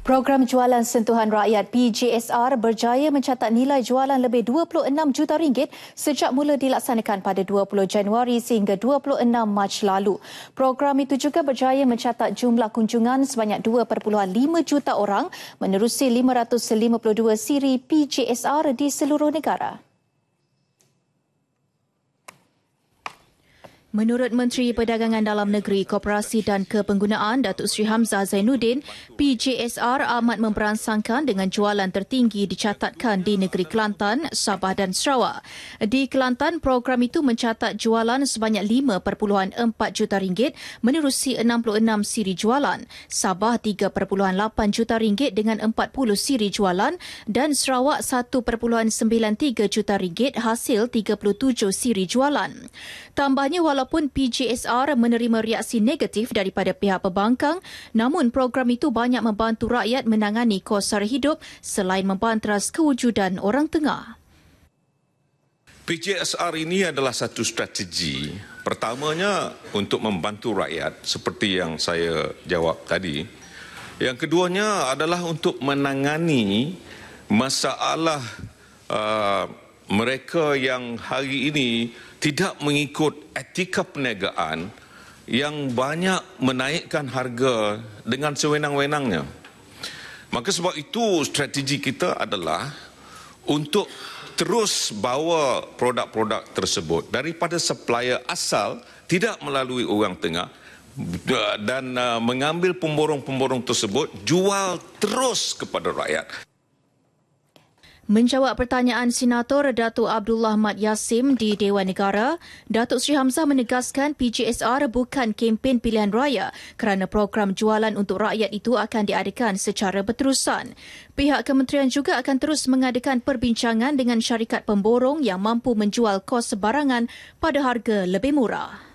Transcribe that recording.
Program Jualan Sentuhan Rakyat PJSR berjaya mencatat nilai jualan lebih 26 juta ringgit sejak mula dilaksanakan pada 20 Januari sehingga 26 Mac lalu. Program itu juga berjaya mencatat jumlah kunjungan sebanyak 2.5 juta orang menerusi 552 siri PJSR di seluruh negara. Menurut Menteri Perdagangan Dalam Negeri, Koperasi dan Kepenggunaan Datuk Sri Hamzah Zainuddin, PJSR amat memperansangkan dengan jualan tertinggi dicatatkan di negeri Kelantan, Sabah dan Sarawak. Di Kelantan, program itu mencatat jualan sebanyak 5.4 juta ringgit menerusi 66 siri jualan, Sabah 3.8 juta ringgit dengan 40 siri jualan dan Sarawak 1.93 juta ringgit hasil 37 siri jualan. Tambahnya walaupun walaupun PJSR menerima reaksi negatif daripada pihak pembangkang, namun program itu banyak membantu rakyat menangani kos sara hidup selain membanteras kewujudan orang tengah. PJSR ini adalah satu strategi pertamanya untuk membantu rakyat seperti yang saya jawab tadi. Yang keduanya adalah untuk menangani masalah uh, mereka yang hari ini tidak mengikut etika perniagaan yang banyak menaikkan harga dengan sewenang-wenangnya. Maka sebab itu strategi kita adalah untuk terus bawa produk-produk tersebut daripada supplier asal tidak melalui orang tengah dan uh, mengambil pemborong-pemborong tersebut jual terus kepada rakyat. Menjawab pertanyaan Senator Datuk Abdullah Mat Yassim di Dewan Negara, Datuk Sri Hamzah menegaskan PJSR bukan kempen pilihan raya kerana program jualan untuk rakyat itu akan diadakan secara berterusan. Pihak kementerian juga akan terus mengadakan perbincangan dengan syarikat pemborong yang mampu menjual kos sebarangan pada harga lebih murah.